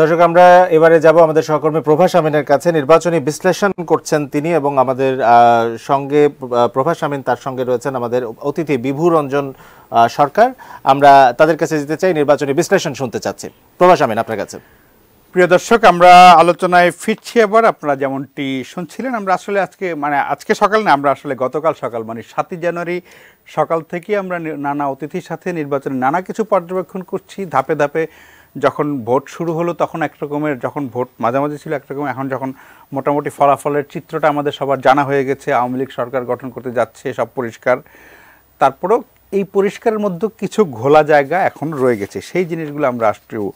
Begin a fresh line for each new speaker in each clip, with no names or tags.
দর্শক আমরা এবারে যাব আমাদের সহকর্মী প্রভাস আমিনের কাছে নির্বাচনী বিশ্লেষণ করছেন তিনি এবং
আমাদের সঙ্গে প্রভাস আমিন তার সঙ্গে রয়েছেন আমাদের অতিথি বিভু রঞ্জন সরকার আমরা তাদের কাছে যেতে চাই নির্বাচনী বিশ্লেষণ শুনতে চাচ্ছি প্রভাস আমিন আপনার কাছে
প্রিয় দর্শক আমরা আলোচনায় ফিরছি এবার আপনারা যেমনটি শুনছিলেন আমরা আসলে আজকে মানে আজকে সকাল না আমরা আসলে গতকাল সকাল মানে সাতই জানুয়ারি সকাল থেকে আমরা নানা অতিথির সাথে নির্বাচনে নানা কিছু পর্যবেক্ষণ করছি ধাপে ধাপে যখন ভোট শুরু হলো তখন একরকমের যখন ভোট মাঝামাঝি ছিল একরকম এখন যখন মোটামুটি ফলাফলের চিত্রটা আমাদের সবার জানা হয়ে গেছে আওয়ামী লীগ সরকার গঠন করতে যাচ্ছে সব পরিষ্কার তারপরেও এই পরিষ্কারের মধ্যে কিছু ঘোলা জায়গা এখন রয়ে গেছে সেই জিনিসগুলো আমরা রাষ্ট্রীয়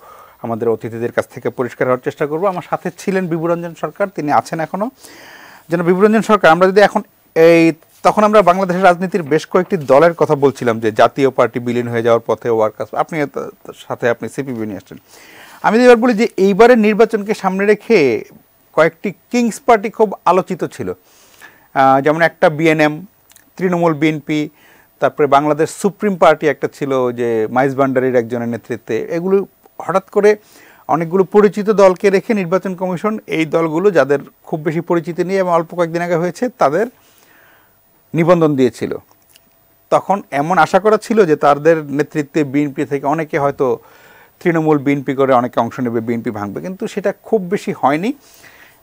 আমাদের অতিথিদের কাছ থেকে পরিষ্কার হওয়ার চেষ্টা করব আমার সাথে ছিলেন বিবুরঞ্জন সরকার তিনি আছেন এখনও যেন বিবুরঞ্জন সরকার আমরা যদি এখন এই তখন আমরা বাংলাদেশের রাজনীতির বেশ কয়েকটি দলের কথা বলছিলাম যে জাতীয় পার্টি বিলীন হয়ে যাওয়ার পথে ওয়ার্কার্স আপনি সাথে আপনি সিপিবি নিয়ে আসছেন আমি এবার বলি যে এইবারের নির্বাচনকে সামনে রেখে কয়েকটি কিংস পার্টি খুব আলোচিত ছিল যেমন একটা বিএনএম তৃণমূল বিএনপি তারপরে বাংলাদেশ সুপ্রিম পার্টি একটা ছিল যে মাইস ভান্ডারির একজনের নেতৃত্বে এগুলো হঠাৎ করে অনেকগুলো পরিচিত দলকে রেখে নির্বাচন কমিশন এই দলগুলো যাদের খুব বেশি পরিচিতি নেই এবং অল্প কয়েকদিন আগে হয়েছে তাদের নিবন্ধন দিয়েছিল তখন এমন আশা করা ছিল যে তাদের নেতৃত্বে বিএনপি থেকে অনেকে হয়তো তৃণমূল বিএনপি করে অনেকে অংশ নেবে বিএনপি ভাঙবে কিন্তু সেটা খুব বেশি হয়নি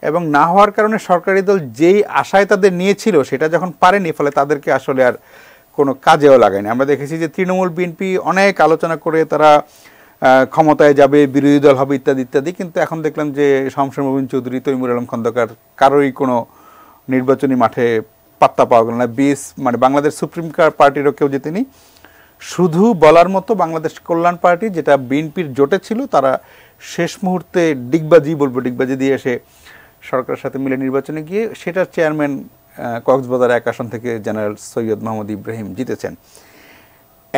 এবং না হওয়ার কারণে সরকারি দল যেই আশায় তাদের নিয়েছিল সেটা যখন পারেনি ফলে তাদেরকে আসলে আর কোনো কাজেও লাগায়নি আমরা দেখেছি যে তৃণমূল বিএনপি অনেক আলোচনা করে তারা ক্ষমতায় যাবে বিরোধী দল হবে ইত্যাদি ইত্যাদি কিন্তু এখন দেখলাম যে শামসুর মবিন চৌধুরী তৈমুর আলম খন্দকার কারোরই কোনো নির্বাচনী মাঠে পাত্তা পাওয়া গেল না বিএস মানে বাংলাদেশ সুপ্রিম পার্টিরও কেউ জেতেনি শুধু বলার মতো বাংলাদেশ কল্যাণ পার্টি যেটা বিএনপির জোটে ছিল তারা শেষ মুহূর্তে ডিগবাজি বলবো ডিগবাজি দিয়ে এসে সরকারের সাথে মিলে নির্বাচনে গিয়ে সেটার চেয়ারম্যান কক্সবাজার এক আসন থেকে জেনারেল সৈয়দ মাহমুদ ইব্রাহিম জিতেছেন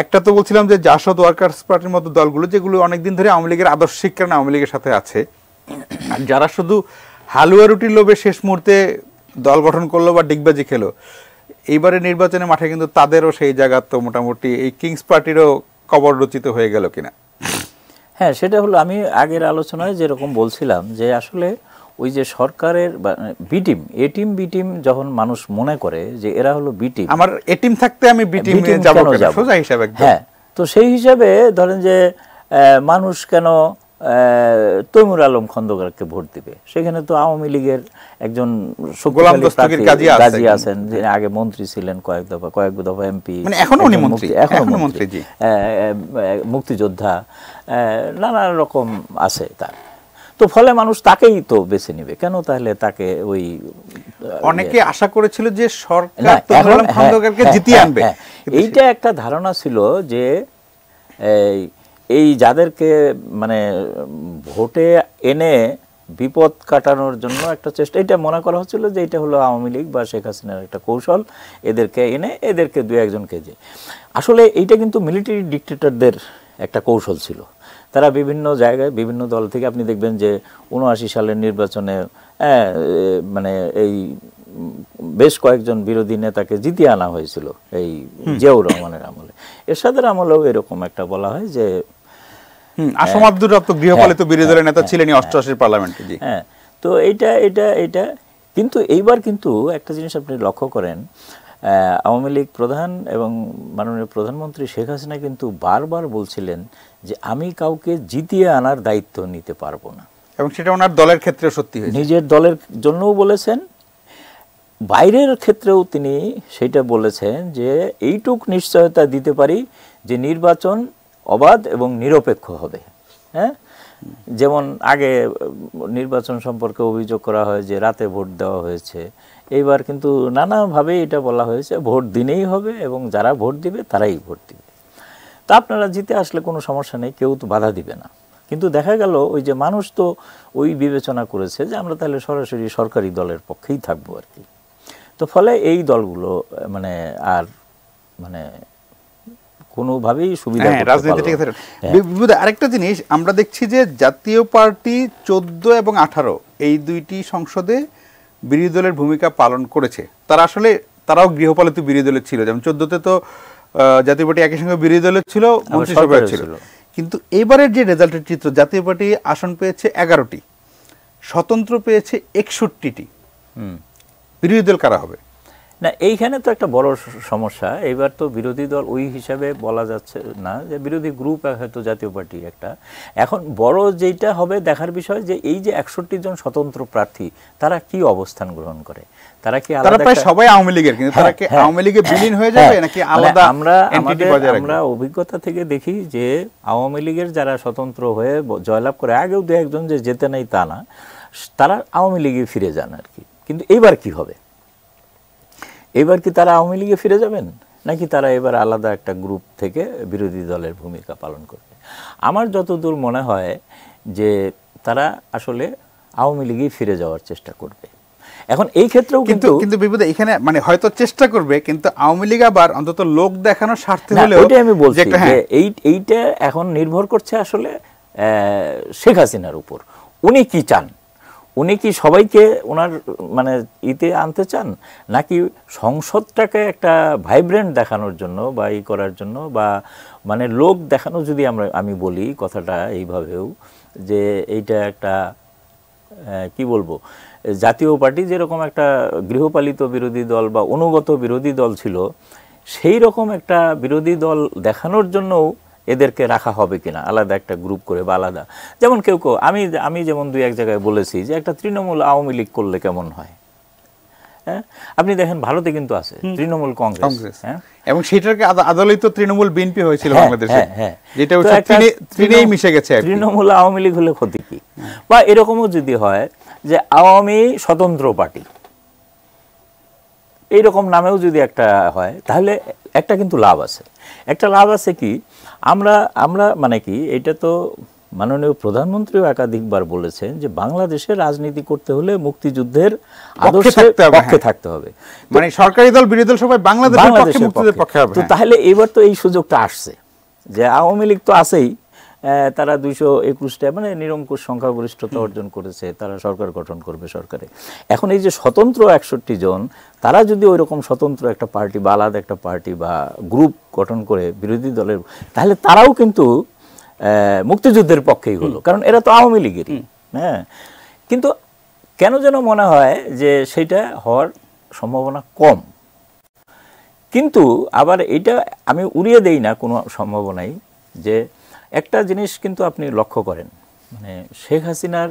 একটা তো বলছিলাম যে জাসদ ওয়ার্কার্স পার্টির মতো দলগুলো যেগুলো অনেকদিন ধরে আওয়ামী লীগের আদর্শিক কারণে আওয়ামী লীগের সাথে আছে যারা শুধু হালুয়া রুটির লোভে শেষ মুহূর্তে দল গঠন করলো বা ডিগবাজি খেলো এইবারে নির্বাচনে মাঠে কিন্তু তাদেরও সেই জায়গা তো মোটামুটি এই কিংস পার্টিরও কবর রচিত হয়ে গেল কিনা
হ্যাঁ সেটা হলো আমি আগের আলোচনায় যেরকম বলছিলাম যে আসলে ওই যে সরকারের B team B team B team যখন মানুষ মনে করে যে এরা হলো বি আমার এটিম থাকতে আমি বি যাব সোজা হিসাবে হ্যাঁ তো সেই হিসাবে ধরেন যে মানুষ কেন তৈমুর আলম খন্দকারকে ভোট দিবে সেখানে তো আওয়ামী লীগের একজন আছেন যিনি আগে মন্ত্রী ছিলেন কয়েক দফা কয়েক দফা এমপি মুক্তিযোদ্ধা নানা রকম আছে তার তো ফলে মানুষ তাকেই তো বেছে নিবে কেন তাহলে তাকে ওই অনেকে আশা
করেছিল যে সরকার হ্যাঁ, হ্যাঁ,
হ্যাঁ, এইটা একটা ধারণা ছিল যে এই যাদেরকে মানে ভোটে এনে বিপদ কাটানোর জন্য একটা চেষ্টা এটা মনে করা হচ্ছিল যে এটা হলো আওয়ামী লীগ বা শেখ হাসিনার একটা কৌশল এদেরকে এনে এদেরকে দু একজনকে যে আসলে এইটা কিন্তু মিলিটারি ডিকটেটরদের একটা কৌশল ছিল তারা বিভিন্ন জায়গায় বিভিন্ন দল থেকে আপনি দেখবেন যে উনআশি সালের নির্বাচনে মানে এই বেশ কয়েকজন বিরোধী নেতাকে জিতিয়ে আনা হয়েছিল এই জিয়াউর রহমানের আমলে এরশাদের আমলেও এরকম একটা বলা হয় যে আসম আব্দুর
রব তো গৃহপালিত হ্যাঁ, বিরোধী দলের হ্যাঁ, নেতা হ্যাঁ, ছিলেনই অষ্টআশির পার্লামেন্টে
জি হ্যাঁ তো এটা এটা এটা কিন্তু এইবার কিন্তু একটা জিনিস আপনি লক্ষ্য করেন আওয়ামী লীগ প্রধান এবং মাননীয় প্রধানমন্ত্রী শেখ হাসিনা কিন্তু বারবার বলছিলেন যে আমি কাউকে জিতিয়ে আনার দায়িত্ব নিতে পারবো না এবং সেটা ওনার দলের ক্ষেত্রে সত্যি নিজের দলের জন্যও বলেছেন বাইরের ক্ষেত্রেও তিনি সেটা বলেছেন যে এইটুক নিশ্চয়তা দিতে পারি যে নির্বাচন অবাধ এবং নিরপেক্ষ হবে হ্যাঁ যেমন আগে নির্বাচন সম্পর্কে অভিযোগ করা হয় যে রাতে ভোট দেওয়া হয়েছে এইবার কিন্তু নানাভাবে এটা বলা হয়েছে ভোট দিনেই হবে এবং যারা ভোট দিবে তারাই ভোট দিবে তা আপনারা জিতে আসলে কোনো সমস্যা নেই কেউ তো বাধা দিবে না কিন্তু দেখা গেল ওই যে মানুষ তো ওই বিবেচনা করেছে যে আমরা তাহলে সরাসরি সরকারি দলের পক্ষেই থাকবো আর কি তো ফলে এই দলগুলো মানে আর মানে কোনোভাবেই সুবিধা রাজনীতি ঠিক আছে আরেকটা জিনিস আমরা দেখছি যে জাতীয় পার্টি
চোদ্দ এবং আঠারো এই দুইটি সংসদে বিরোধী দলের ভূমিকা পালন করেছে তারা আসলে তারাও গৃহপালিত বিরোধী দলের ছিল যেমন চোদ্দতে তো জাতীয় পার্টি একই সঙ্গে বিরোধী দলের ছিল হ্যাঁ, মন্ত্রিসভায় ছিল কিন্তু এবারের যে রেজাল্টের চিত্র জাতীয় পার্টি আসন পেয়েছে
এগারোটি স্বতন্ত্র পেয়েছে একষট্টিটি বিরোধী দল কারা হবে না এইখানে তো একটা বড় সমস্যা এবার তো বিরোধী দল ওই হিসাবে বলা যাচ্ছে না যে বিরোধী গ্রুপ হয়তো জাতীয় পার্টি একটা এখন বড় যেটা হবে দেখার বিষয় যে এই যে একষট্টি জন স্বতন্ত্র প্রার্থী তারা কি অবস্থান গ্রহণ করে তারা কি তারা সবাই
আওয়ামী লীগের কিন্তু তারা হ্যাঁ, কি হ্যাঁ, আওয়ামী লীগে হ্যাঁ, বিলীন হয়ে যাবে নাকি মানে আলাদা আমরা আমাদের আমরা
অভিজ্ঞতা থেকে দেখি যে আওয়ামী লীগের যারা স্বতন্ত্র হয়ে জয়লাভ করে আগেও দু একজন যে যেতে নেই তা না তারা আওয়ামী লীগে ফিরে যান আর কি কিন্তু এইবার কি হবে এবার কি তারা আওয়ামী লীগে ফিরে যাবেন নাকি তারা এবার আলাদা একটা গ্রুপ থেকে বিরোধী দলের ভূমিকা পালন করবে আমার যতদূর মনে হয় যে তারা আসলে আওয়ামী লীগেই ফিরে যাওয়ার চেষ্টা করবে এখন এই ক্ষেত্রেও কিন্তু কিন্তু বিপদ
এখানে মানে হয়তো চেষ্টা করবে কিন্তু আওয়ামী লীগ আবার অন্তত লোক দেখানোর স্বার্থে হলেও ওইটাই আমি বলছি হ্যাঁ। যে
এই এইটা এখন নির্ভর করছে আসলে শেখ হাসিনার উপর উনি কি চান উনি কি সবাইকে ওনার মানে ইতে আনতে চান নাকি সংসদটাকে একটা ভাইব্রেন্ট দেখানোর জন্য বা ই করার জন্য বা মানে লোক দেখানো যদি আমরা আমি বলি কথাটা এইভাবেও যে এইটা একটা কি বলবো জাতীয় পার্টি যেরকম একটা গৃহপালিত বিরোধী দল বা অনুগত বিরোধী দল ছিল সেই রকম একটা বিরোধী দল দেখানোর জন্যও এদেরকে রাখা হবে কিনা আলাদা একটা গ্রুপ করে বা আলাদা যেমন কেউ কেউ আমি আমি যেমন দুই এক জায়গায় বলেছি যে একটা তৃণমূল আওয়ামী লীগ করলে কেমন হয় হ্যাঁ আপনি দেখেন ভারতে কিন্তু আছে তৃণমূল কংগ্রেস হ্যাঁ এবং সেটাকে আদালত তৃণমূল বিএনপি হয়েছিল হ্যাঁ, বাংলাদেশে হ্যাঁ, হ্যাঁ। যেটা তৃণেই মিশে গেছে তৃণমূল আওয়ামী লীগ হলে ক্ষতি কি বা এরকমও যদি হয় যে আওয়ামী স্বতন্ত্র পার্টি এইরকম নামেও যদি একটা হয় তাহলে একটা কিন্তু লাভ আছে একটা লাভ আছে কি আমরা আমরা মানে কি এটা তো মাননীয় প্রধানমন্ত্রীও একাধিকবার বলেছেন যে বাংলাদেশে রাজনীতি করতে হলে মুক্তিযুদ্ধের পক্ষে হ্যাঁ। থাকতে হবে মানে সরকারি দল বিরোধী দল সবাই বাংলাদেশের পক্ষে হ্যাঁ। তাহলে এবার তো এই সুযোগটা আসছে যে আওয়ামী লীগ তো আছেই তারা দুইশো একুশটা মানে নিরঙ্কুশ সংখ্যাগরিষ্ঠতা অর্জন করেছে তারা সরকার গঠন করবে সরকারে এখন এই যে স্বতন্ত্র একষট্টি জন তারা যদি ওই রকম স্বতন্ত্র একটা পার্টি বা আলাদা একটা পার্টি বা গ্রুপ গঠন করে বিরোধী দলের তাহলে তারাও কিন্তু মুক্তিযুদ্ধের পক্ষেই হলো কারণ এরা তো আওয়ামী লীগেরই হ্যাঁ কিন্তু কেন যেন মনে হয় যে সেটা হওয়ার সম্ভাবনা কম কিন্তু আবার এটা আমি উড়িয়ে দেই না কোনো সম্ভাবনাই যে একটা জিনিস কিন্তু আপনি লক্ষ্য করেন মানে শেখ হাসিনার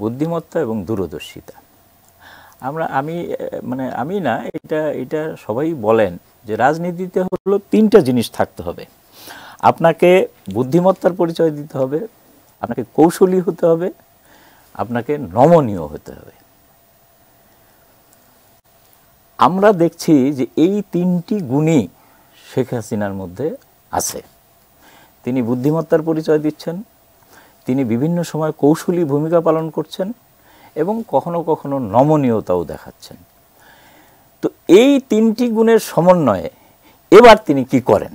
বুদ্ধিমত্তা এবং দূরদর্শিতা আমরা আমি মানে আমি না এটা এটা সবাই বলেন যে রাজনীতিতে হলো তিনটা জিনিস থাকতে হবে আপনাকে বুদ্ধিমত্তার পরিচয় দিতে হবে আপনাকে কৌশলী হতে হবে আপনাকে নমনীয় হতে হবে আমরা দেখছি যে এই তিনটি গুণই শেখ হাসিনার মধ্যে আছে তিনি বুদ্ধিমত্তার পরিচয় দিচ্ছেন তিনি বিভিন্ন সময় কৌশলী ভূমিকা পালন করছেন এবং কখনো কখনো নমনীয়তাও দেখাচ্ছেন তো এই তিনটি গুণের সমন্বয়ে এবার তিনি কি করেন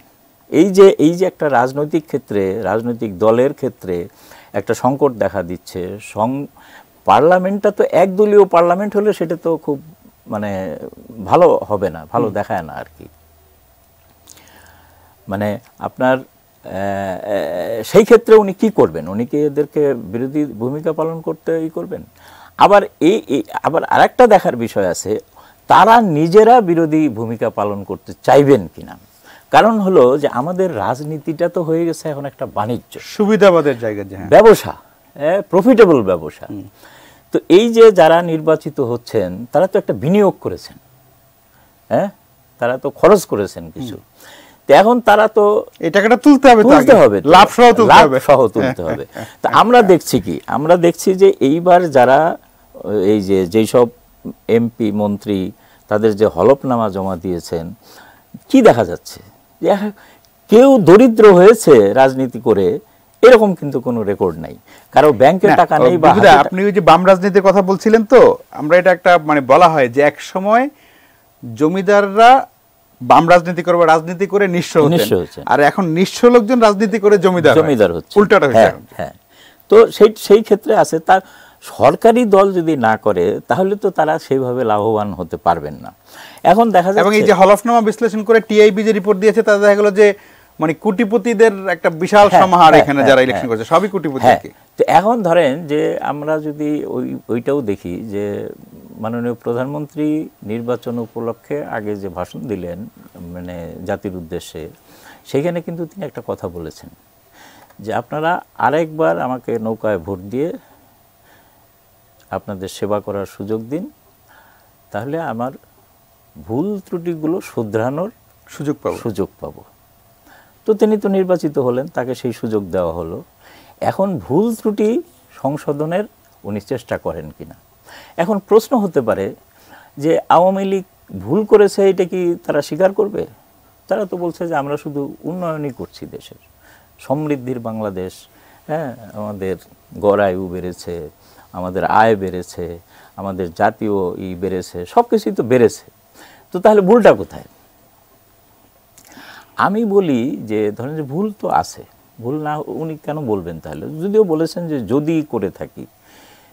এই যে এই যে একটা রাজনৈতিক ক্ষেত্রে রাজনৈতিক দলের ক্ষেত্রে একটা সংকট দেখা দিচ্ছে সং পার্লামেন্টটা তো একদলীয় পার্লামেন্ট হলে সেটা তো খুব মানে ভালো হবে না ভালো দেখায় না আর কি মানে আপনার সেই ক্ষেত্রে উনি কি করবেন উনি কি এদেরকে বিরোধী ভূমিকা পালন করতে ই করবেন আবার এই আবার আরেকটা দেখার বিষয় আছে তারা নিজেরা বিরোধী ভূমিকা পালন করতে চাইবেন কিনা কারণ হলো যে আমাদের রাজনীতিটা তো হয়ে গেছে এখন একটা বাণিজ্য সুবিধাবাদের জায়গা হ্যাঁ। ব্যবসা প্রফিটেবল ব্যবসা তো এই যে যারা নির্বাচিত হচ্ছেন তারা তো একটা বিনিয়োগ করেছেন হ্যাঁ তারা তো খরচ করেছেন কিছু এখন তারা তো তুলতে হবে তুলতে হবে লাভ সহ তুলতে হবে সহ তুলতে হবে তা আমরা দেখছি কি আমরা দেখছি যে এইবার যারা এই যে যেসব এমপি মন্ত্রী তাদের যে হলফনামা জমা দিয়েছেন কি দেখা যাচ্ছে হ্যাঁ, কেউ দরিদ্র হয়েছে রাজনীতি করে এরকম কিন্তু কোনো রেকর্ড নাই কারো ব্যাংকের টাকা নেই বা আপনি
ওই যে বাম রাজনীতির কথা বলছিলেন তো আমরা এটা একটা মানে বলা হয় যে এক সময় জমিদাররা বাম রাজনীতি করবে রাজনীতি করে নিঃস্ব আর এখন
নিঃস্ব লোকজন রাজনীতি করে জমিদার জমিদার হচ্ছে উল্টাটা হ্যাঁ হ্যাঁ তো সেই সেই ক্ষেত্রে আছে তার সরকারি দল যদি না করে তাহলে তো তারা সেইভাবে লাভবান হতে পারবেন না এখন দেখা যায় এবং এই যে হলফনামা বিশ্লেষণ করে টিআইবি যে রিপোর্ট দিয়েছে তা দেখা গেল যে মানে
কুটিপতিদের একটা বিশাল হ্যাঁ, সমাহার হ্যাঁ, এখানে হ্যাঁ, যারা ইলেকশন করছে
সবই কুটিপতি তো এখন ধরেন যে আমরা যদি ওই ওইটাও দেখি যে মাননীয় প্রধানমন্ত্রী নির্বাচন উপলক্ষে আগে যে ভাষণ দিলেন মানে জাতির উদ্দেশ্যে সেখানে কিন্তু তিনি একটা কথা বলেছেন যে আপনারা আরেকবার আমাকে নৌকায় ভোট দিয়ে আপনাদের সেবা করার সুযোগ দিন তাহলে আমার ভুল ত্রুটিগুলো শুধরানোর সুযোগ পাবো সুযোগ পাবো তো তিনি তো নির্বাচিত হলেন তাকে সেই সুযোগ দেওয়া হলো এখন ভুল ত্রুটি সংশোধনের উনি চেষ্টা করেন কিনা এখন প্রশ্ন হতে পারে যে আওয়ামী লীগ ভুল করেছে এটা কি তারা স্বীকার করবে তারা তো বলছে যে আমরা শুধু উন্নয়নই করছি দেশের সমৃদ্ধির বাংলাদেশ হ্যাঁ আমাদের গড়ায়ু বেড়েছে আমাদের আয় বেড়েছে আমাদের জাতীয় ই বেড়েছে সব কিছুই তো বেড়েছে তো তাহলে ভুলটা কোথায় আমি বলি যে ধরেন যে ভুল তো আছে ভুল না উনি কেন বলবেন তাহলে যদিও বলেছেন যে যদি করে থাকি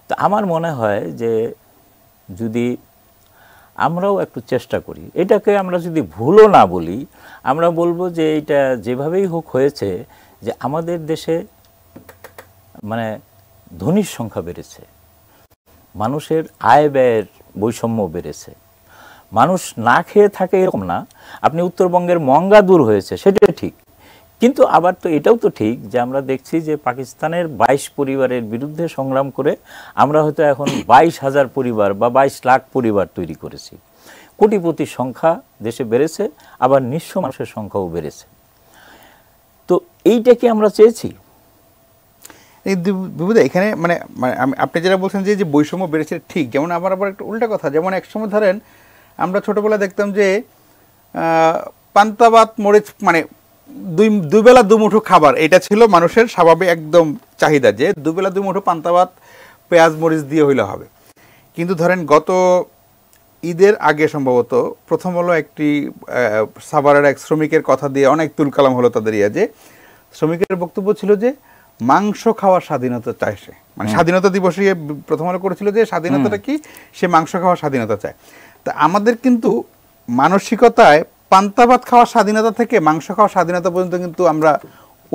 তো আমার মনে হয় যে যদি আমরাও একটু চেষ্টা করি এটাকে আমরা যদি ভুলও না বলি আমরা বলবো যে এটা যেভাবেই হোক হয়েছে যে আমাদের দেশে মানে ধনির সংখ্যা বেড়েছে মানুষের আয় ব্যয়ের বৈষম্য বেড়েছে মানুষ না খেয়ে থাকে এরকম না আপনি উত্তরবঙ্গের মঙ্গা দূর হয়েছে সেটা ঠিক কিন্তু আবার তো এটাও তো ঠিক যে আমরা দেখছি যে পাকিস্তানের ২২ পরিবারের বিরুদ্ধে সংগ্রাম করে আমরা হয়তো এখন বাইশ হাজার পরিবার বা বাইশ লাখ পরিবার তৈরি করেছি কোটিপতির সংখ্যা দেশে বেড়েছে আবার নিঃস্ব মানুষের সংখ্যাও বেড়েছে তো এইটা কি আমরা চেয়েছি এখানে মানে, মানে
আপনি যেটা বলছেন যে বৈষম্য বেড়েছে ঠিক যেমন আবার আবার একটা উল্টা কথা যেমন একসময় ধরেন আমরা ছোটবেলা দেখতাম যে পান্তাবাত মরিচ মানে দুই দুবেলা দুমুঠো খাবার এটা ছিল মানুষের স্বাভাবিক একদম চাহিদা যে দুবেলা দুমুঠো পান্তা পেঁয়াজ মরিচ দিয়ে হইলে হবে কিন্তু ধরেন গত ঈদের আগে সম্ভবত প্রথম হলো একটি সাভারের এক শ্রমিকের কথা দিয়ে অনেক তুলকালাম হলো তাদের ইয়ে যে শ্রমিকের বক্তব্য ছিল যে মাংস খাওয়ার স্বাধীনতা চায় সে মানে স্বাধীনতা দিবসে প্রথম আলো করেছিল যে স্বাধীনতাটা কি সে মাংস খাওয়ার স্বাধীনতা চায় তা আমাদের কিন্তু মানসিকতায় পান্তাবাদ খাওয়া স্বাধীনতা থেকে মাংস খাওয়া স্বাধীনতা পর্যন্ত কিন্তু আমরা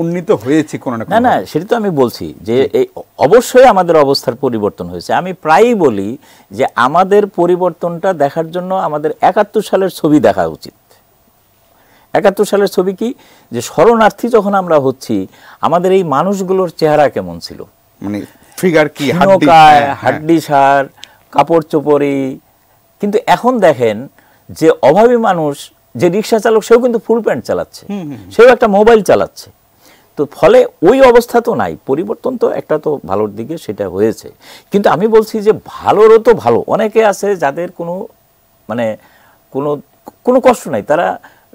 উন্নীত হয়েছি কোনো না না সেটা তো আমি বলছি যে এই অবশ্যই আমাদের অবস্থার পরিবর্তন হয়েছে আমি প্রায়ই বলি যে আমাদের পরিবর্তনটা দেখার জন্য আমাদের একাত্তর সালের ছবি দেখা উচিত একাত্তর সালের ছবি কি যে শরণার্থী যখন আমরা হচ্ছি আমাদের এই মানুষগুলোর চেহারা কেমন ছিল মানে ফিগার কি হ্যাঁ, হ্যাঁ। হাড্ডি সার কাপড় চোপড়ি কিন্তু এখন দেখেন যে অভাবী মানুষ যে রিক্সা চালক সেও কিন্তু ফুল প্যান্ট চালাচ্ছে সেও একটা মোবাইল চালাচ্ছে তো ফলে ওই অবস্থা তো নাই পরিবর্তন তো একটা তো ভালোর দিকে সেটা হয়েছে কিন্তু আমি বলছি যে ভালোরও তো ভালো অনেকে আছে যাদের কোনো মানে কোনো কোনো কষ্ট নাই তারা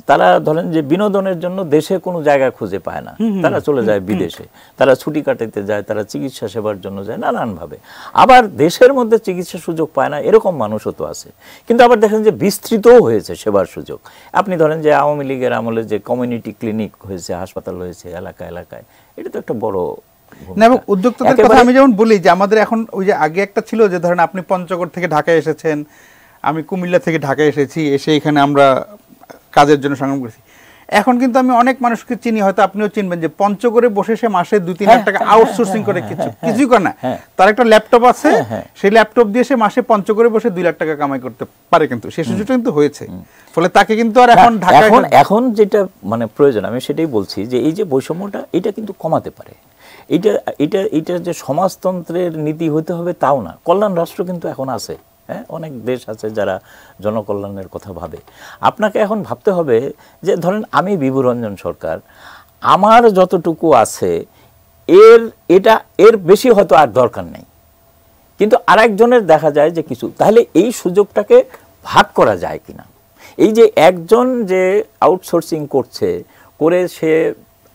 তারা ধরেন যে বিনোদনের জন্য দেশে কোনো জায়গা খুঁজে পায় না তারা চলে যায় বিদেশে তারা ছুটি কাটাতে যায় তারা চিকিৎসা সেবার জন্য যায় নানানভাবে আবার দেশের মধ্যে চিকিৎসা সুযোগ পায় না এরকম মানুষও তো আছে কিন্তু আবার দেখেন যে বিস্তৃতও হয়েছে সেবার সুযোগ আপনি ধরেন যে আওয়ামী লীগের আমলে যে কমিউনিটি ক্লিনিক হয়েছে হাসপাতাল হয়েছে এলাকা এলাকায় এটা তো একটা বড় না
উদ্যোক্তাদের কথা আমি যেমন বলি যে আমাদের এখন ওই যে আগে একটা ছিল যে ধরেন আপনি পঞ্চগড় থেকে ঢাকায় এসেছেন আমি কুমিল্লা থেকে ঢাকায় এসেছি এসে এখানে আমরা কাজের জন্য সংগ্রাম করেছি এখন কিন্তু আমি অনেক মানুষকে চিনি হয়তো আপনিও চিনবেন যে পঞ্চ করে বসে সে মাসে দুই তিন হাজার হ্যাঁ, টাকা আউটসোর্সিং হ্যাঁ, হ্যাঁ, করে কিছু কিছুই করে না তার একটা ল্যাপটপ আছে সেই ল্যাপটপ দিয়ে সে মাসে পঞ্চ করে বসে দুই লাখ টাকা কামাই করতে পারে কিন্তু সে সুযোগটা কিন্তু
হয়েছে ফলে তাকে কিন্তু আর এখন ঢাকা এখন যেটা মানে প্রয়োজন আমি সেটাই বলছি যে এই যে বৈষম্যটা এটা কিন্তু কমাতে পারে এটা এটা এটা যে সমাজতন্ত্রের নীতি হতে হবে তাও না কল্যাণ রাষ্ট্র কিন্তু এখন আছে হ্যাঁ অনেক দেশ আছে যারা জনকল্যাণের কথা ভাবে আপনাকে এখন ভাবতে হবে যে ধরেন আমি বিভুরঞ্জন সরকার আমার যতটুকু আছে এর এটা এর বেশি হয়তো আর দরকার নেই কিন্তু আরেকজনের দেখা যায় যে কিছু তাহলে এই সুযোগটাকে ভাগ করা যায় কিনা এই যে একজন যে আউটসোর্সিং করছে করে সে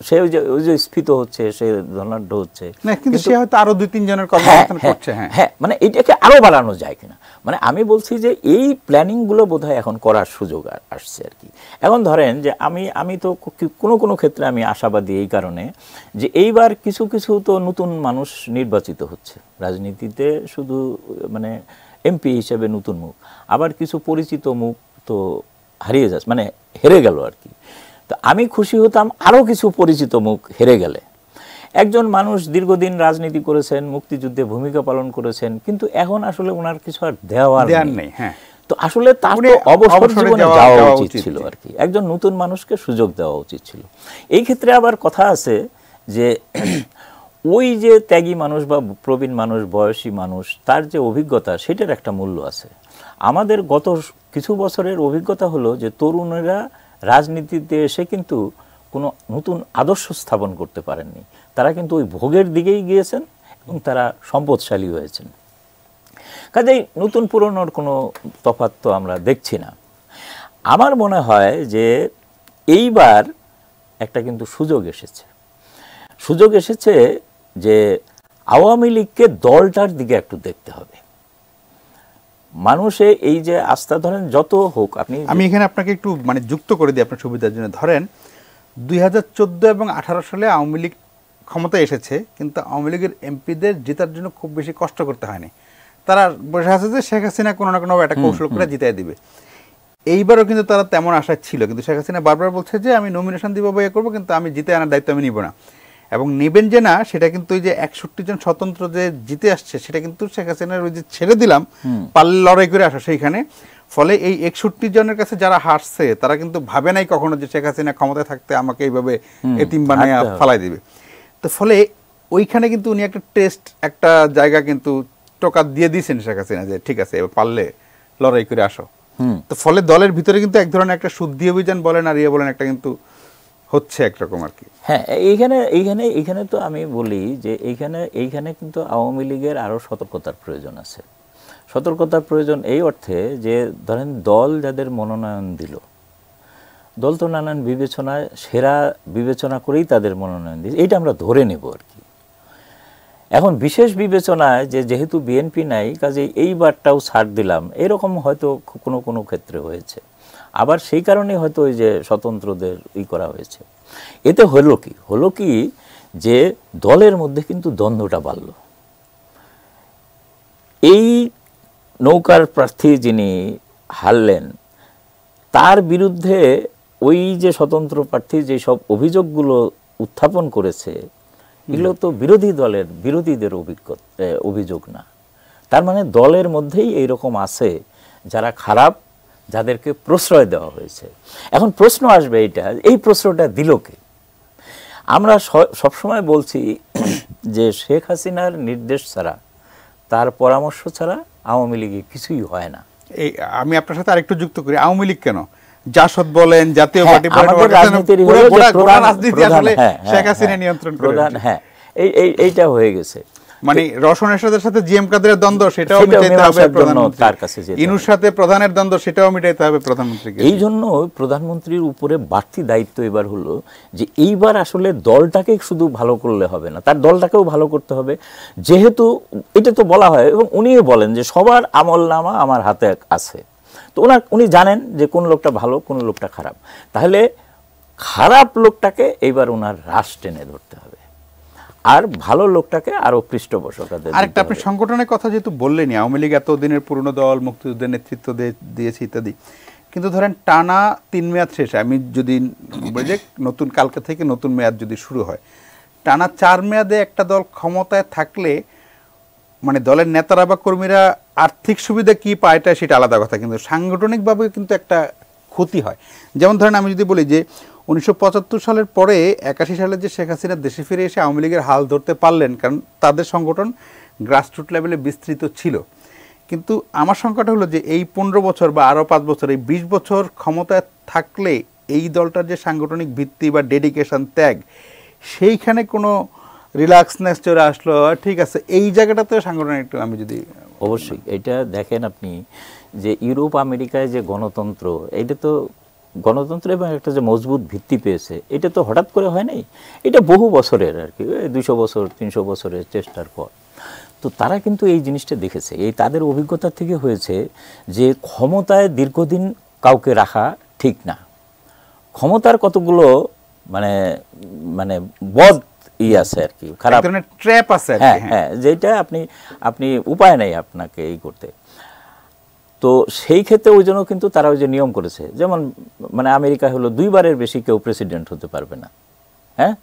সে ওই যে ওই যে স্ফীত হচ্ছে সে ধনাঢ্য হচ্ছে না কিন্তু সে হয়তো আরো দুই হ্যাঁ, হ্যাঁ, কর্মসংস্থান করছে হ্যাঁ হ্যাঁ মানে এটাকে আরো বাড়ানো যায় কিনা মানে আমি বলছি যে এই প্ল্যানিং গুলো বোধহয় এখন করার সুযোগ আসছে আর কি এখন ধরেন যে আমি আমি তো কোনো কোনো ক্ষেত্রে আমি আশাবাদী এই কারণে যে এইবার কিছু কিছু তো নতুন মানুষ নির্বাচিত হচ্ছে রাজনীতিতে শুধু মানে এমপি হিসেবে নতুন মুখ আবার কিছু পরিচিত মুখ তো হারিয়ে যাচ্ছে মানে হেরে গেল আর কি তো আমি খুশি হতাম আরও কিছু পরিচিত মুখ হেরে গেলে একজন মানুষ দীর্ঘদিন রাজনীতি করেছেন মুক্তিযুদ্ধে ভূমিকা পালন করেছেন কিন্তু এখন আসলে ওনার কিছু আর দেওয়ার নেই হ্যাঁ তো আসলে তার অবসর জীবনে যাওয়া উচিত ছিল আর কি একজন নতুন মানুষকে সুযোগ দেওয়া উচিত ছিল এই ক্ষেত্রে আবার কথা আছে যে ওই যে ত্যাগী মানুষ বা প্রবীণ মানুষ বয়সী মানুষ তার যে অভিজ্ঞতা সেটার একটা মূল্য আছে আমাদের গত কিছু বছরের অভিজ্ঞতা হলো যে তরুণেরা রাজনীতিতে এসে কিন্তু কোনো নতুন আদর্শ স্থাপন করতে পারেননি তারা কিন্তু ওই ভোগের দিকেই গিয়েছেন এবং তারা সম্পদশালী হয়েছেন কাজেই নতুন পুরনোর কোনো তফাত তো আমরা দেখছি না আমার মনে হয় যে এইবার একটা কিন্তু সুযোগ এসেছে সুযোগ এসেছে যে আওয়ামী লীগকে দলটার দিকে একটু দেখতে হবে মানুষে এই যে আস্থা ধরেন যত হোক
আপনি আমি এখানে আপনাকে একটু মানে যুক্ত করে দিই আপনার সুবিধার জন্য ধরেন দুই এবং আঠারো সালে আওয়ামী লীগ ক্ষমতায় এসেছে কিন্তু আওয়ামী লীগের এমপিদের জেতার জন্য খুব বেশি কষ্ট করতে হয়নি তারা বসে আছে যে শেখ হাসিনা কোনো না কোনো একটা কৌশল করে জিতাই দিবে এইবারও কিন্তু তারা তেমন আশা ছিল কিন্তু শেখ হাসিনা বারবার বলছে যে আমি নমিনেশন দিব বা ইয়ে করবো কিন্তু আমি জিতে আনার দায়িত্ব আমি নিব না এবং নেবেন যে না সেটা কিন্তু ওই যে একষট্টি জন স্বতন্ত্র যে জিতে আসছে সেটা কিন্তু শেখ হাসিনার ওই যে ছেড়ে দিলাম পাল্লে লড়াই করে আসা সেইখানে ফলে এই একষট্টি জনের কাছে যারা হারছে তারা কিন্তু ভাবে নাই কখনো যে শেখ হাসিনা ক্ষমতায় থাকতে আমাকে এইভাবে এতিম বানায় ফালাই দিবে তো ফলে ওইখানে কিন্তু উনি একটা টেস্ট একটা জায়গা কিন্তু টোকা দিয়ে দিয়েছেন শেখ হাসিনা যে ঠিক আছে পারলে লড়াই করে আসো তো ফলে দলের ভিতরে কিন্তু এক ধরনের একটা শুদ্ধি অভিযান বলেন আর ইয়ে বলেন একটা কিন্তু হচ্ছে একরকম আর কি
হ্যাঁ এইখানে এইখানে এইখানে তো আমি বলি যে এইখানে এইখানে কিন্তু আওয়ামী লীগের আরও সতর্কতার প্রয়োজন আছে সতর্কতার প্রয়োজন এই অর্থে যে ধরেন দল যাদের মনোনয়ন দিল দল তো নানান বিবেচনায় সেরা বিবেচনা করেই তাদের মনোনয়ন দিয়েছে এটা আমরা ধরে নেব আর কি এখন বিশেষ বিবেচনায় যে যেহেতু বিএনপি নাই কাজে এইবারটাও ছাড় দিলাম এরকম হয়তো কোনো কোনো ক্ষেত্রে হয়েছে আবার সেই কারণে হয়তো ওই যে স্বতন্ত্রদের ই করা হয়েছে এতে হলো কি হলো কি যে দলের মধ্যে কিন্তু দ্বন্দ্বটা বাড়ল এই নৌকার প্রার্থী যিনি হারলেন তার বিরুদ্ধে ওই যে স্বতন্ত্র প্রার্থী যে সব অভিযোগগুলো উত্থাপন করেছে এগুলো তো বিরোধী দলের বিরোধীদের অভিজ্ঞতা অভিযোগ না তার মানে দলের মধ্যেই এইরকম আছে যারা খারাপ যাদেরকে প্রশ্রয় দেওয়া হয়েছে এখন প্রশ্ন আসবে এটা এই প্রশ্নটা দিল কে আমরা সবসময় বলছি যে শেখ হাসিনার নির্দেশ ছাড়া তার পরামর্শ ছাড়া আওয়ামী লীগে কিছুই হয় না এই আমি আপনার সাথে আরেকটু যুক্ত করি আওয়ামী
লীগ কেন জাসদ বলেন জাতীয় হ্যাঁ, পার্টি হ্যাঁ, হ্যাঁ, শেখ হাসিনা নিয়ন্ত্রণ প্রধান হ্যাঁ এই এইটা হয়ে গেছে মানে রসনের সাথে সাথে জিএম কাদের দ্বন্দ্ব সেটাও মিটাইতে হবে প্রধানমন্ত্রী তার কাছে ইনুর সাথে প্রধানের দ্বন্দ্ব সেটাও মিটাইতে হবে
প্রধানমন্ত্রীকে এই জন্য প্রধানমন্ত্রীর উপরে বাড়তি দায়িত্ব এবার হলো যে এইবার আসলে দলটাকে শুধু ভালো করলে হবে না তার দলটাকেও ভালো করতে হবে যেহেতু এটা তো বলা হয় এবং উনিও বলেন যে সবার আমল নামা আমার হাতে আছে তো ওনার উনি জানেন যে কোন লোকটা ভালো কোন লোকটা খারাপ তাহলে খারাপ লোকটাকে এইবার ওনার হ্রাস টেনে ধরতে হবে আর ভালো লোকটাকে আরো পৃষ্ঠপোষকতা আরেকটা আপনি সংগঠনের
কথা যেহেতু বললেনি আওয়ামী লীগ এতদিনের পুরনো দল মুক্তিযুদ্ধের নেতৃত্ব দিয়েছে ইত্যাদি কিন্তু ধরেন টানা তিন মেয়াদ শেষে আমি যদি যে নতুন কালকে থেকে নতুন মেয়াদ যদি শুরু হয় টানা চার মেয়াদে একটা দল ক্ষমতায় থাকলে মানে দলের নেতারা বা কর্মীরা আর্থিক সুবিধা কি পায়টা সেটা আলাদা কথা কিন্তু সাংগঠনিকভাবে কিন্তু একটা ক্ষতি হয় যেমন ধরেন আমি যদি বলি যে উনিশশো সালের পরে একাশি সালে যে শেখ হাসিনা দেশে ফিরে এসে আওয়ামী লীগের হাল ধরতে পারলেন কারণ তাদের সংগঠন গ্রাসরুট লেভেলে বিস্তৃত ছিল কিন্তু আমার সংখ্যাটা হলো যে এই পনেরো বছর বা আরও পাঁচ বছর এই বিশ বছর ক্ষমতায় থাকলে এই দলটার যে সাংগঠনিক ভিত্তি বা ডেডিকেশন ত্যাগ সেইখানে কোনো রিল্যাক্সনেস চলে আসলো ঠিক আছে এই জায়গাটাতে সাংগঠনিক একটু
আমি যদি অবশ্যই এটা দেখেন আপনি যে ইউরোপ আমেরিকায় যে গণতন্ত্র এটা তো গণতন্ত্র এবং একটা যে মজবুত ভিত্তি পেয়েছে এটা তো হঠাৎ করে হয় নাই এটা বহু বছরের আর কি দুশো বছর তিনশো বছরের চেষ্টার পর তো তারা কিন্তু এই জিনিসটা দেখেছে এই তাদের অভিজ্ঞতা থেকে হয়েছে যে ক্ষমতায় দীর্ঘদিন কাউকে রাখা ঠিক না ক্ষমতার কতগুলো মানে মানে বদ ই আছে আর কি খারাপ ট্র্যাপ আছে হ্যাঁ, হ্যাঁ হ্যাঁ যেটা আপনি আপনি উপায় নেই আপনাকে এই করতে তো সেই ক্ষেত্রে ওই জন্য কিন্তু তারা ওই যে নিয়ম করেছে যেমন মানে আমেরিকা হলো দুইবারের বেশি কেউ প্রেসিডেন্ট হতে পারবে না হ্যাঁ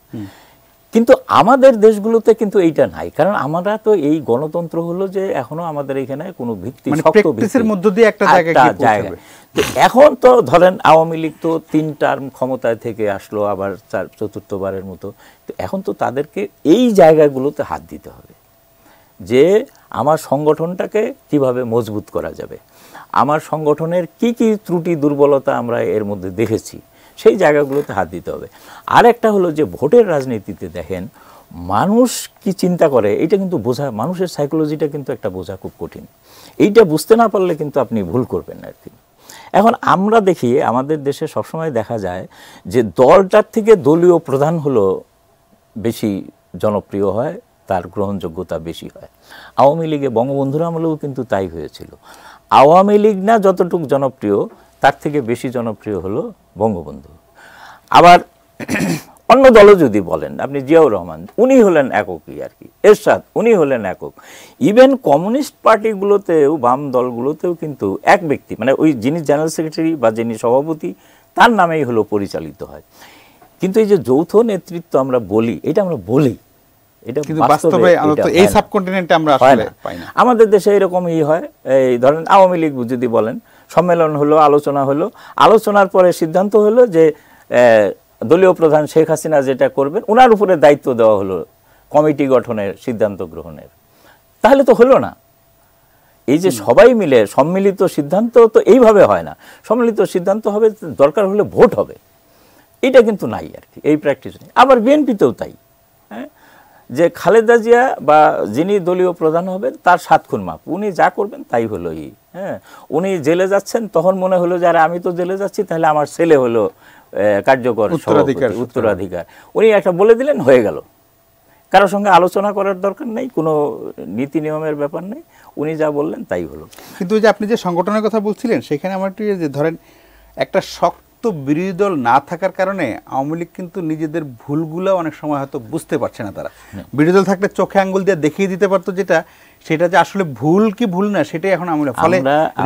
কিন্তু আমাদের দেশগুলোতে কিন্তু এইটা নাই কারণ আমরা তো এই গণতন্ত্র হলো যে এখনো আমাদের এখানে কোনো ভিত্তি মানে মধ্য দিয়ে একটা জায়গা এখন তো ধরেন আওয়ামী লীগ তো তিন টার্ম ক্ষমতায় থেকে আসলো আবার চার চতুর্থবারের মতো তো এখন তো তাদেরকে এই জায়গাগুলোতে হাত দিতে হবে যে আমার সংগঠনটাকে কিভাবে মজবুত করা যাবে আমার সংগঠনের কি কি ত্রুটি দুর্বলতা আমরা এর মধ্যে দেখেছি সেই জায়গাগুলোতে হাত দিতে হবে আর একটা হলো যে ভোটের রাজনীতিতে দেখেন মানুষ কি চিন্তা করে এটা কিন্তু বোঝা মানুষের সাইকোলজিটা কিন্তু একটা বোঝা খুব কঠিন এইটা বুঝতে না পারলে কিন্তু আপনি ভুল করবেন আর কি এখন আমরা দেখি আমাদের দেশে সবসময় দেখা যায় যে দলটার থেকে দলীয় প্রধান হলো বেশি জনপ্রিয় হয় তার গ্রহণযোগ্যতা বেশি হয় আওয়ামী লীগে বঙ্গবন্ধুর আমলেও কিন্তু তাই হয়েছিল আওয়ামী লীগ না যতটুকু জনপ্রিয় তার থেকে বেশি জনপ্রিয় হলো বঙ্গবন্ধু আবার অন্য দলও যদি বলেন আপনি জিয়াউর রহমান উনি হলেন এককই আর কি এরশাদ উনি হলেন একক ইভেন কমিউনিস্ট পার্টিগুলোতেও বাম দলগুলোতেও কিন্তু এক ব্যক্তি মানে ওই যিনি জেনারেল সেক্রেটারি বা যিনি সভাপতি তার নামেই হলো পরিচালিত হয় কিন্তু এই যে যৌথ নেতৃত্ব আমরা বলি এটা আমরা বলি এটা বাস্তবে এই সাবকন্টিনেন্টে আমরা আসলে পাই না আমাদের দেশে এরকম ই হয় এই ধরেন আওয়ামী লীগ যদি বলেন সম্মেলন হলো আলোচনা হলো আলোচনার পরে সিদ্ধান্ত হলো যে দলীয় প্রধান শেখ হাসিনা যেটা করবেন ওনার উপরে দায়িত্ব দেওয়া হলো কমিটি গঠনের সিদ্ধান্ত গ্রহণের তাহলে তো হলো না এই যে সবাই মিলে সম্মিলিত সিদ্ধান্ত তো এইভাবে হয় না সম্মিলিত সিদ্ধান্ত হবে দরকার হলে ভোট হবে এটা কিন্তু নাই আর কি এই প্র্যাকটিস নেই আবার বিএনপিতেও তাই হ্যাঁ যে খালেদা জিয়া বা যিনি দলীয় প্রধান হবেন তার সাত খুন মাপ উনি যা করবেন তাই হলোই হ্যাঁ উনি জেলে যাচ্ছেন তখন মনে হলো যে আরে আমি তো জেলে যাচ্ছি তাহলে আমার ছেলে হলো কার্যকর উত্তরাধিকার উনি একটা বলে দিলেন হয়ে গেল কারোর সঙ্গে আলোচনা করার দরকার নেই কোনো নীতি নিয়মের ব্যাপার নেই উনি যা বললেন তাই হলো
কিন্তু যে আপনি যে সংগঠনের কথা বলছিলেন সেখানে আমার ইয়ে যে ধরেন একটা শক্ত শক্ত বিরোধী দল না থাকার কারণে আওয়ামী লীগ কিন্তু নিজেদের ভুলগুলো অনেক সময় হয়তো বুঝতে পারছে না তারা বিরোধী দল থাকলে চোখে আঙ্গুল দিয়ে দেখিয়ে দিতে পারতো যেটা সেটা যে আসলে ভুল কি ভুল না সেটাই এখন আমরা ফলে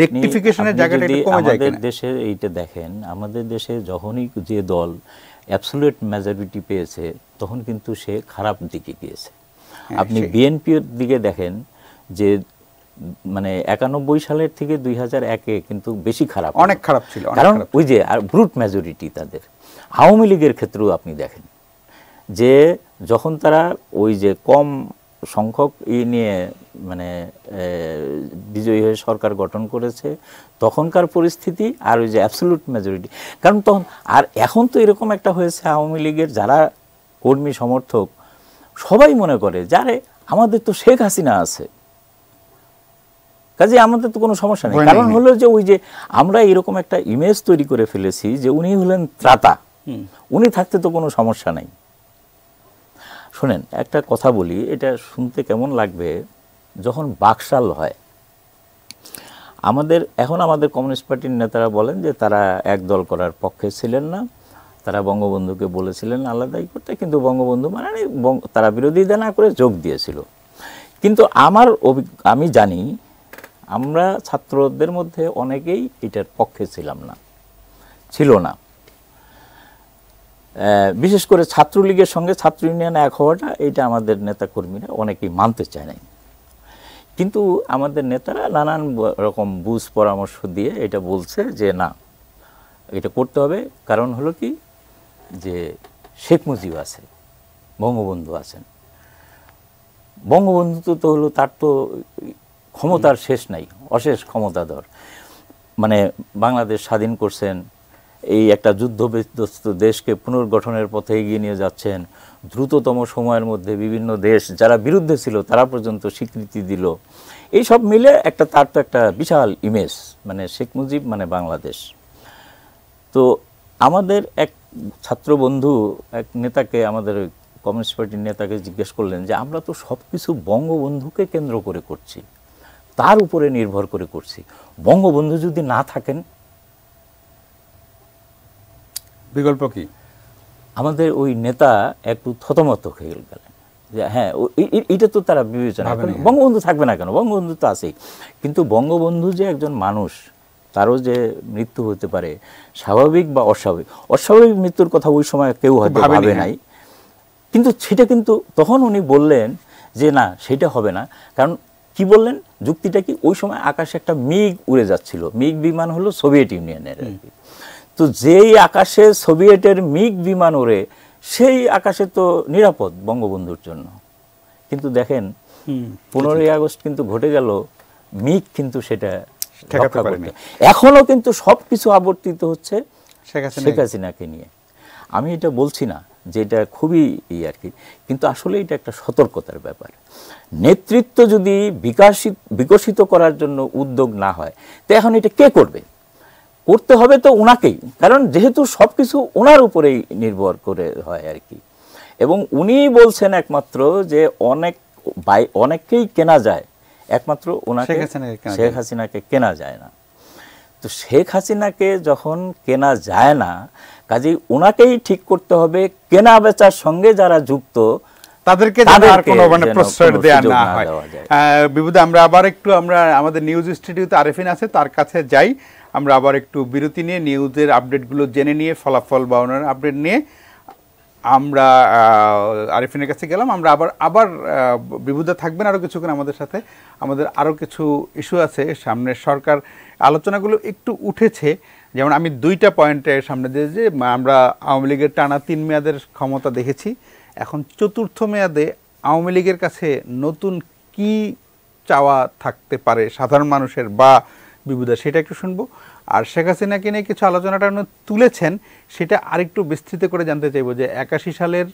রেকটিফিকেশনের জায়গাটা একটু কমে যায় আমাদের
দেশে এইটা দেখেন আমাদের দেশে যখনই যে দল অ্যাবসলিউট মেজরিটি পেয়েছে তখন কিন্তু সে খারাপ দিকে গিয়েছে হ্যাঁ, আপনি বিএনপির দিকে দেখেন যে মানে একানব্বই সালের থেকে দুই হাজার একে কিন্তু বেশি খারাপ অনেক খারাপ ছিল কারণ ওই যে আর ব্রুট মেজরিটি তাদের আওয়ামী লীগের ক্ষেত্রেও আপনি দেখেন যে যখন তারা ওই যে কম সংখ্যক ই নিয়ে মানে বিজয়ী হয়ে সরকার গঠন করেছে তখনকার পরিস্থিতি আর ওই যে অ্যাবসলুট মেজরিটি কারণ তখন আর এখন তো এরকম একটা হয়েছে আওয়ামী লীগের যারা কর্মী সমর্থক সবাই মনে করে যারে আমাদের তো শেখ হাসিনা আছে কাজে আমাদের তো কোনো সমস্যা নেই কারণ হলো যে ওই যে আমরা এরকম একটা ইমেজ তৈরি করে ফেলেছি যে উনি হলেন ত্রাতা উনি থাকতে তো কোনো সমস্যা নাই শোনেন একটা কথা বলি এটা শুনতে কেমন লাগবে যখন বাকশাল হয় আমাদের এখন আমাদের কমিউনিস্ট পার্টির নেতারা বলেন যে তারা একদল করার পক্ষে ছিলেন না তারা বঙ্গবন্ধুকে বলেছিলেন আলাদাই করতে কিন্তু বঙ্গবন্ধু মানে তারা বিরোধিতা না করে যোগ দিয়েছিল কিন্তু আমার আমি জানি আমরা ছাত্রদের মধ্যে অনেকেই এটার পক্ষে ছিলাম না ছিল না বিশেষ করে ছাত্রলীগের সঙ্গে ছাত্র ইউনিয়ন এক হওয়াটা এটা আমাদের নেতা কর্মীরা অনেকেই মানতে চায় নাই কিন্তু আমাদের নেতারা নানান রকম বুঝ পরামর্শ দিয়ে এটা বলছে যে না এটা করতে হবে কারণ হলো কি যে শেখ মুজিব আছে বঙ্গবন্ধু আছেন বঙ্গবন্ধু তো হলো তার তো ক্ষমতার শেষ নাই অশেষ ক্ষমতাধর মানে বাংলাদেশ স্বাধীন করছেন এই একটা যুদ্ধ বিধ্বস্ত দেশকে পুনর্গঠনের পথে এগিয়ে নিয়ে যাচ্ছেন দ্রুততম সময়ের মধ্যে বিভিন্ন দেশ যারা বিরুদ্ধে ছিল তারা পর্যন্ত স্বীকৃতি দিল এই সব মিলে একটা তার তো একটা বিশাল ইমেজ মানে শেখ মুজিব মানে বাংলাদেশ তো আমাদের এক ছাত্র বন্ধু এক নেতাকে আমাদের কমিউনিস্ট পার্টির নেতাকে জিজ্ঞেস করলেন যে আমরা তো সব কিছু বঙ্গবন্ধুকে কেন্দ্র করে করছি তার উপরে নির্ভর করে করছি বঙ্গবন্ধু যদি না থাকেন বিকল্প কি আমাদের ওই নেতা একটু থতমত হয়ে গেলেন যে হ্যাঁ এটা তো তারা বিবেচনা বঙ্গবন্ধু থাকবে না কেন বঙ্গবন্ধু তো আছেই কিন্তু বঙ্গবন্ধু যে একজন মানুষ তারও যে মৃত্যু হতে পারে স্বাভাবিক বা অস্বাভাবিক অস্বাভাবিক মৃত্যুর কথা ওই সময় কেউ হয়তো ভাবে নাই কিন্তু সেটা কিন্তু তখন উনি বললেন যে না সেটা হবে না কারণ কি বললেন যুক্তিটা কি ওই সময় আকাশে একটা মিগ উড়ে যাচ্ছিল মিগ বিমান হলো সোভিয়েত ইউনিয়নের তো যেই আকাশে সোভিয়েটের মিগ বিমান ওড়ে সেই আকাশে তো নিরাপদ বঙ্গবন্ধুর জন্য কিন্তু দেখেন পনেরোই আগস্ট কিন্তু ঘটে গেল মিগ কিন্তু সেটা এখনো কিন্তু সব কিছু আবর্তিত হচ্ছে শেখ হাসিনাকে নিয়ে আমি এটা বলছি না যেটা খুবই ই আর কি কিন্তু আসলে এটা একটা সতর্কতার ব্যাপার নেতৃত্ব যদি বিকাশিত বিকশিত করার জন্য উদ্যোগ না হয় তো এখন এটা কে করবে করতে হবে তো ওনাকেই কারণ যেহেতু সব কিছু ওনার উপরেই নির্ভর করে হয় আর কি এবং উনি বলছেন একমাত্র যে অনেক বাই অনেককেই কেনা যায় একমাত্র ওনাকে শেখ হাসিনাকে কেনা যায় না তো শেখ হাসিনাকে যখন কেনা যায় না কাজেই ওনাকেই ঠিক করতে হবে কেনা বেচার সঙ্গে যারা যুক্ত তাদেরকে আর কোনো মানে প্রশ্রয় দেয়া না হয় বিবুদা আমরা আবার
একটু আমরা আমাদের নিউজ স্টুডিওতে আরেফিন আছে তার কাছে যাই আমরা আবার একটু বিরতি নিয়ে নিউজের আপডেটগুলো জেনে নিয়ে ফলাফল বা ওনার আপডেট নিয়ে আমরা আরিফিনের কাছে গেলাম আমরা আবার আবার বিবুদা থাকবেন আরও কিছুক্ষণ আমাদের সাথে আমাদের আরও কিছু ইস্যু আছে সামনের সরকার আলোচনাগুলো একটু উঠেছে যেমন আমি দুইটা পয়েন্টে সামনে দিয়ে যে আমরা আওয়ামী লীগের টানা তিন মেয়াদের ক্ষমতা দেখেছি এখন চতুর্থ মেয়াদে আওয়ামী লীগের কাছে নতুন কি চাওয়া থাকতে পারে সাধারণ মানুষের বা বিভুদা সেটা একটু শুনবো আর শেখ হাসিনাকে নিয়ে কিছু আলোচনাটা তুলেছেন সেটা আরেকটু বিস্তৃত করে জানতে চাইব যে একাশি সালের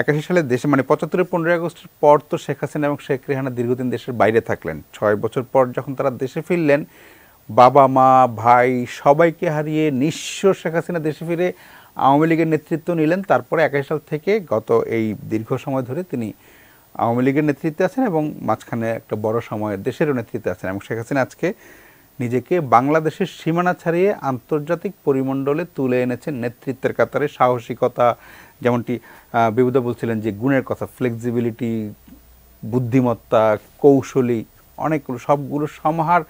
একাশি সালের দেশে মানে পঁচাত্তরের পনেরোই আগস্টের পর তো শেখ হাসিনা এবং শেখ রেহানা দীর্ঘদিন দেশের বাইরে থাকলেন ছয় বছর পর যখন তারা দেশে ফিরলেন বাবা মা ভাই সবাইকে হারিয়ে নিঃস্ব শেখ হাসিনা দেশে ফিরে আওয়ামী লীগের নেতৃত্ব নিলেন তারপরে একাই সাল থেকে গত এই দীর্ঘ সময় ধরে তিনি আওয়ামী লীগের নেতৃত্বে আছেন এবং মাঝখানে একটা বড় সময় দেশেরও নেতৃত্বে আছেন এবং শেখ হাসিনা আজকে নিজেকে বাংলাদেশের সীমানা ছাড়িয়ে আন্তর্জাতিক পরিমণ্ডলে তুলে এনেছেন নেতৃত্বের কাতারে সাহসিকতা যেমনটি বিবুদা বলছিলেন যে গুণের কথা ফ্লেক্সিবিলিটি বুদ্ধিমত্তা কৌশলী অনেকগুলো সবগুলো সমাহার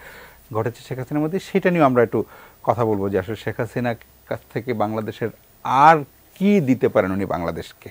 ঘটেছে শেখ হাসিনার মধ্যে সেটা নিয়েও আমরা একটু কথা বলবো যে আসলে শেখ হাসিনা কাছ থেকে বাংলাদেশের আর কি দিতে পারেন উনি বাংলাদেশকে